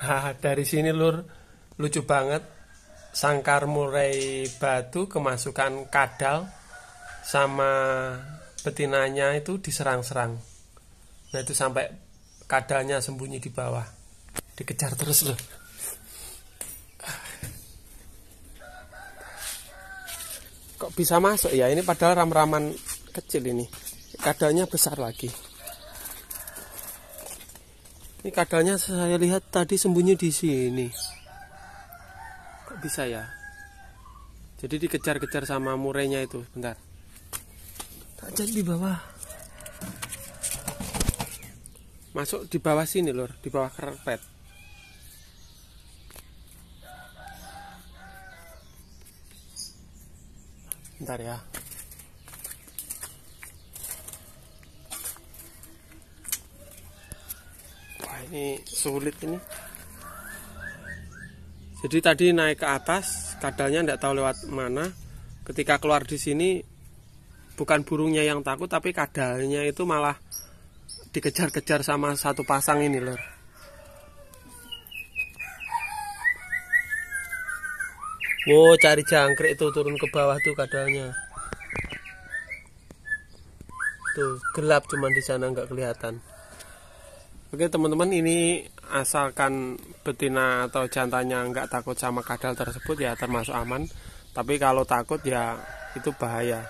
Hah, dari sini lur lucu banget. Sangkar murai batu kemasukan kadal sama betinanya itu diserang-serang. Nah itu sampai kadalnya sembunyi di bawah. Dikejar terus loh. Kok bisa masuk ya? Ini padahal ram-raman kecil ini. Kadalnya besar lagi. Ini kadalnya saya lihat tadi sembunyi di sini. Kok bisa ya? Jadi dikejar-kejar sama murainya itu. Bentar. Tak jadi di bawah. Masuk di bawah sini, Lur, di bawah karpet. Bentar ya. ini sulit ini jadi tadi naik ke atas kadalnya tidak tahu lewat mana ketika keluar di sini bukan burungnya yang takut tapi kadalnya itu malah dikejar-kejar sama satu pasang ini loh. Wow, cari jangkrik itu turun ke bawah tuh kadalnya. Tuh, gelap cuman di sana nggak kelihatan. Oke teman-teman ini asalkan betina atau jantannya nggak takut sama kadal tersebut ya termasuk aman Tapi kalau takut ya itu bahaya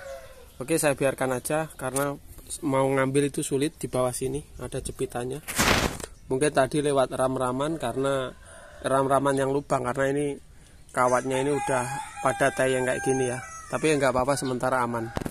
Oke saya biarkan aja karena mau ngambil itu sulit di bawah sini ada jepitannya Mungkin tadi lewat ram-raman karena ram-raman yang lubang karena ini kawatnya ini udah pada tayang kayak gini ya Tapi nggak apa-apa sementara aman